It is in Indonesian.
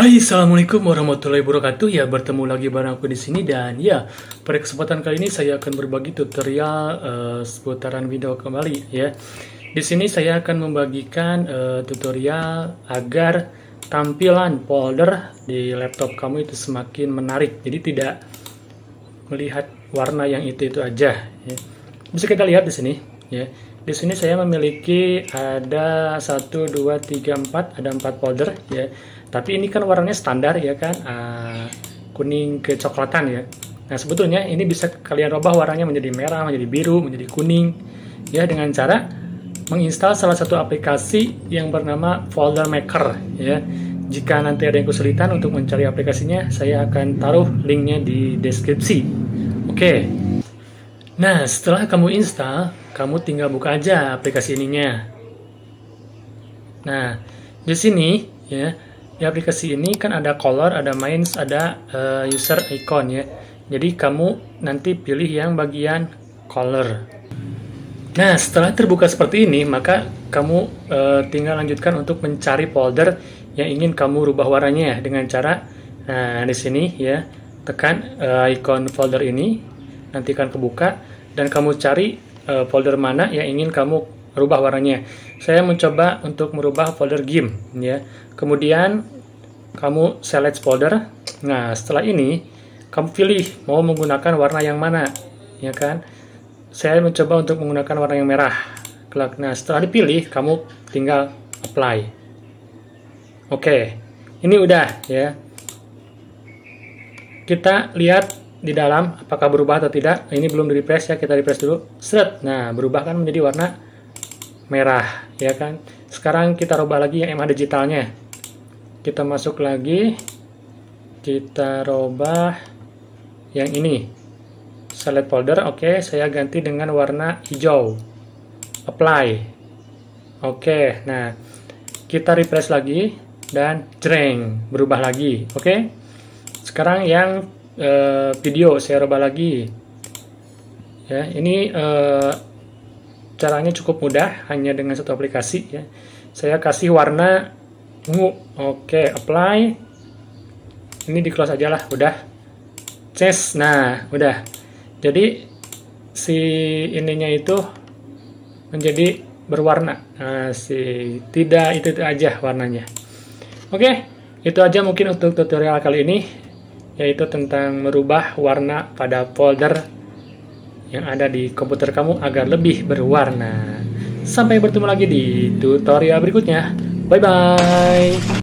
Hai, assalamualaikum warahmatullahi wabarakatuh. Ya, bertemu lagi bareng aku di sini dan ya, pada kesempatan kali ini saya akan berbagi tutorial uh, seputaran video kembali ya. Di sini saya akan membagikan uh, tutorial agar tampilan folder di laptop kamu itu semakin menarik. Jadi tidak melihat warna yang itu-itu aja ya. Bisa kita lihat di sini ya di sini saya memiliki ada 1, 2, 3, 4, ada 4 powder ya. Tapi ini kan warnanya standar ya kan, uh, kuning kecoklatan ya. Nah sebetulnya ini bisa kalian ubah warnanya menjadi merah, menjadi biru, menjadi kuning ya dengan cara menginstal salah satu aplikasi yang bernama Folder Maker ya. Jika nanti ada yang kesulitan untuk mencari aplikasinya, saya akan taruh linknya di deskripsi. Oke. Okay. Nah, setelah kamu install, kamu tinggal buka aja aplikasi ininya. Nah, di sini ya, di aplikasi ini kan ada color, ada mains, ada uh, user icon ya. Jadi kamu nanti pilih yang bagian color. Nah, setelah terbuka seperti ini, maka kamu uh, tinggal lanjutkan untuk mencari folder yang ingin kamu rubah warnanya dengan cara nah di sini ya, tekan uh, icon folder ini nantikan kebuka dan kamu cari uh, folder mana yang ingin kamu rubah warnanya. Saya mencoba untuk merubah folder game ya. Kemudian kamu select folder. Nah, setelah ini kamu pilih mau menggunakan warna yang mana, ya kan? Saya mencoba untuk menggunakan warna yang merah. Kelak, Nah, setelah dipilih kamu tinggal apply. Oke. Ini udah ya. Kita lihat di dalam apakah berubah atau tidak nah, ini belum di refresh ya kita refresh dulu seret nah berubah kan menjadi warna merah ya kan sekarang kita rubah lagi yang MA digitalnya kita masuk lagi kita rubah yang ini select folder oke okay, saya ganti dengan warna hijau apply oke okay, nah kita refresh lagi dan jreng berubah lagi oke okay? sekarang yang uh, video saya rubah lagi ya ini uh, caranya cukup mudah hanya dengan satu aplikasi ya saya kasih warna ungu oke apply ini di close aja lah udah chest nah udah jadi si ininya itu menjadi berwarna nah, si tidak itu, itu aja warnanya oke itu aja mungkin untuk tutorial kali ini yaitu tentang merubah warna pada folder yang ada di komputer kamu agar lebih berwarna. Sampai bertemu lagi di tutorial berikutnya. Bye bye.